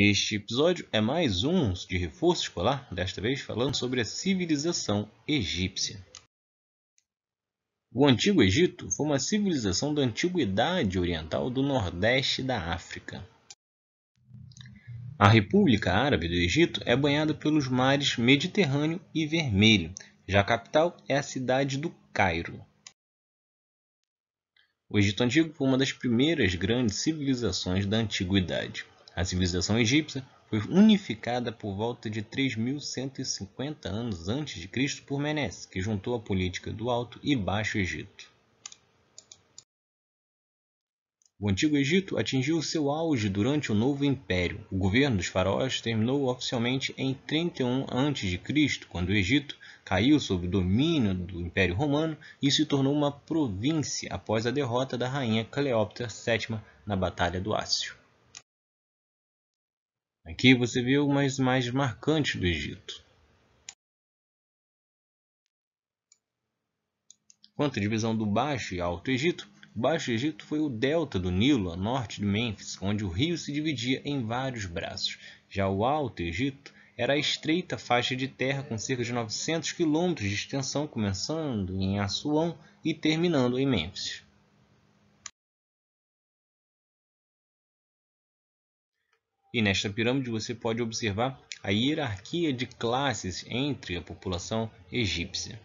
Este episódio é mais um de reforço escolar, desta vez falando sobre a civilização egípcia. O Antigo Egito foi uma civilização da antiguidade oriental do nordeste da África. A República Árabe do Egito é banhada pelos mares Mediterrâneo e Vermelho, já a capital é a cidade do Cairo. O Egito Antigo foi uma das primeiras grandes civilizações da antiguidade. A civilização egípcia foi unificada por volta de 3.150 anos antes de Cristo por Menes, que juntou a política do Alto e Baixo Egito. O Antigo Egito atingiu seu auge durante o Novo Império. O governo dos faraós terminou oficialmente em 31 a.C., quando o Egito caiu sob o domínio do Império Romano e se tornou uma província após a derrota da rainha Cleópatra VII na Batalha do Ácio. Aqui você vê umas mais marcantes do Egito. Quanto à divisão do Baixo e Alto Egito, o Baixo Egito foi o delta do Nilo, a norte de Mênfis, onde o rio se dividia em vários braços. Já o Alto Egito era a estreita faixa de terra com cerca de 900 quilômetros de extensão, começando em Assuão e terminando em Mênfis. E nesta pirâmide você pode observar a hierarquia de classes entre a população egípcia.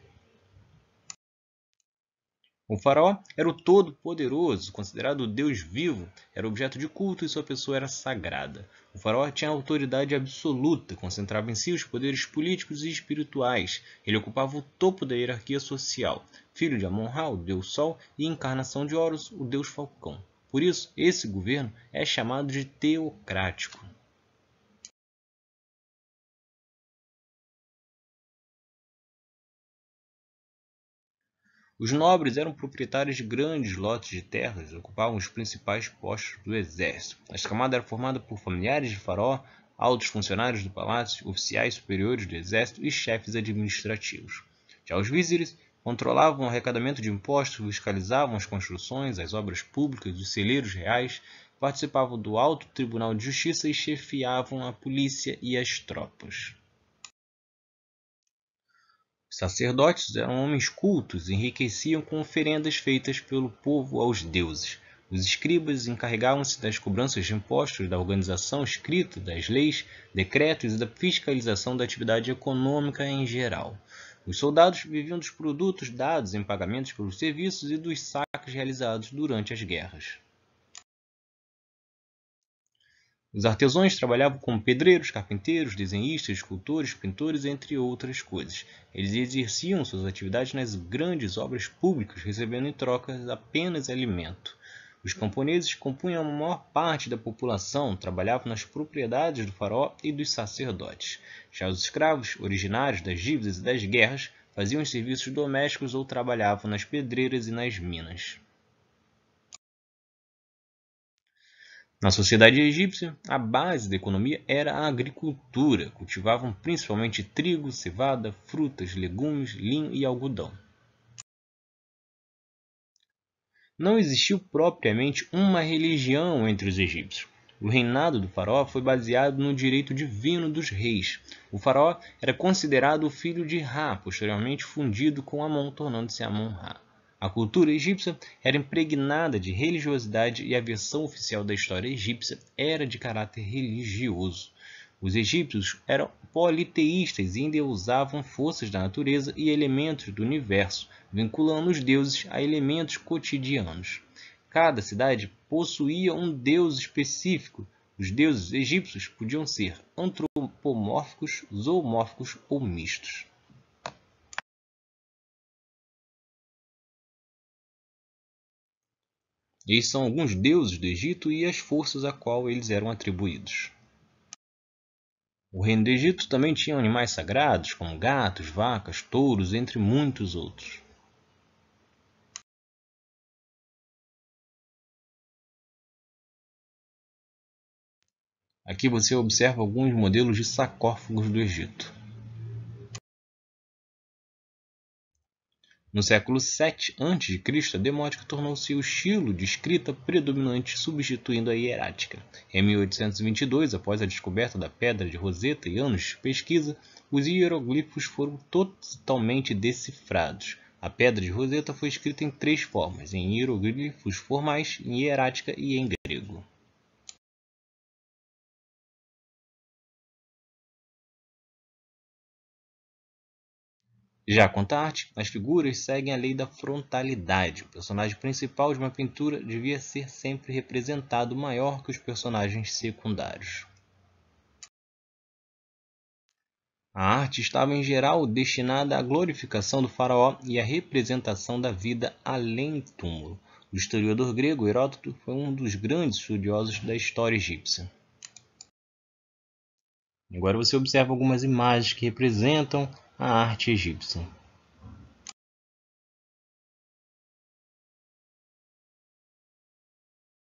O faraó era o todo-poderoso, considerado o Deus vivo, era objeto de culto e sua pessoa era sagrada. O faraó tinha autoridade absoluta, concentrava em si os poderes políticos e espirituais. Ele ocupava o topo da hierarquia social, filho de Amon-Ra, o Deus Sol, e encarnação de Horus, o Deus Falcão. Por isso, esse governo é chamado de teocrático. Os nobres eram proprietários de grandes lotes de terras e ocupavam os principais postos do exército. A camada era formada por familiares de faraó, altos funcionários do palácio, oficiais superiores do exército e chefes administrativos. Já os vizires controlavam o arrecadamento de impostos, fiscalizavam as construções, as obras públicas, os celeiros reais, participavam do Alto Tribunal de Justiça e chefiavam a polícia e as tropas. Os sacerdotes eram homens cultos e enriqueciam com oferendas feitas pelo povo aos deuses. Os escribas encarregavam-se das cobranças de impostos, da organização escrita das leis, decretos e da fiscalização da atividade econômica em geral. Os soldados viviam dos produtos dados em pagamentos pelos serviços e dos saques realizados durante as guerras. Os artesãos trabalhavam como pedreiros, carpinteiros, desenhistas, escultores, pintores, entre outras coisas. Eles exerciam suas atividades nas grandes obras públicas, recebendo em troca apenas alimento. Os camponeses compunham a maior parte da população, trabalhavam nas propriedades do faraó e dos sacerdotes. Já os escravos, originários das dívidas e das guerras, faziam os serviços domésticos ou trabalhavam nas pedreiras e nas minas. Na sociedade egípcia, a base da economia era a agricultura. Cultivavam principalmente trigo, cevada, frutas, legumes, linho e algodão. não existiu propriamente uma religião entre os egípcios. O reinado do faraó foi baseado no direito divino dos reis. O faraó era considerado o filho de Ra, posteriormente fundido com Amon, tornando-se Amon-Ra. A cultura egípcia era impregnada de religiosidade e a versão oficial da história egípcia era de caráter religioso. Os egípcios eram politeístas e usavam forças da natureza e elementos do universo, vinculando os deuses a elementos cotidianos. Cada cidade possuía um deus específico. Os deuses egípcios podiam ser antropomórficos, zoomórficos ou mistos. Eis são alguns deuses do Egito e as forças a qual eles eram atribuídos. O reino do Egito também tinha animais sagrados, como gatos, vacas, touros, entre muitos outros. Aqui você observa alguns modelos de sarcófagos do Egito. No século VII a.C., a Demótica tornou-se o estilo de escrita predominante, substituindo a hierática. Em 1822, após a descoberta da pedra de Roseta e anos de pesquisa, os hieroglifos foram totalmente decifrados. A pedra de Roseta foi escrita em três formas, em hieroglifos formais, em hierática e em grego. Já quanto à arte, as figuras seguem a lei da frontalidade. O personagem principal de uma pintura devia ser sempre representado maior que os personagens secundários. A arte estava em geral destinada à glorificação do faraó e à representação da vida além do túmulo. O historiador grego Heródoto foi um dos grandes estudiosos da história egípcia. Agora você observa algumas imagens que representam à arte egípcia.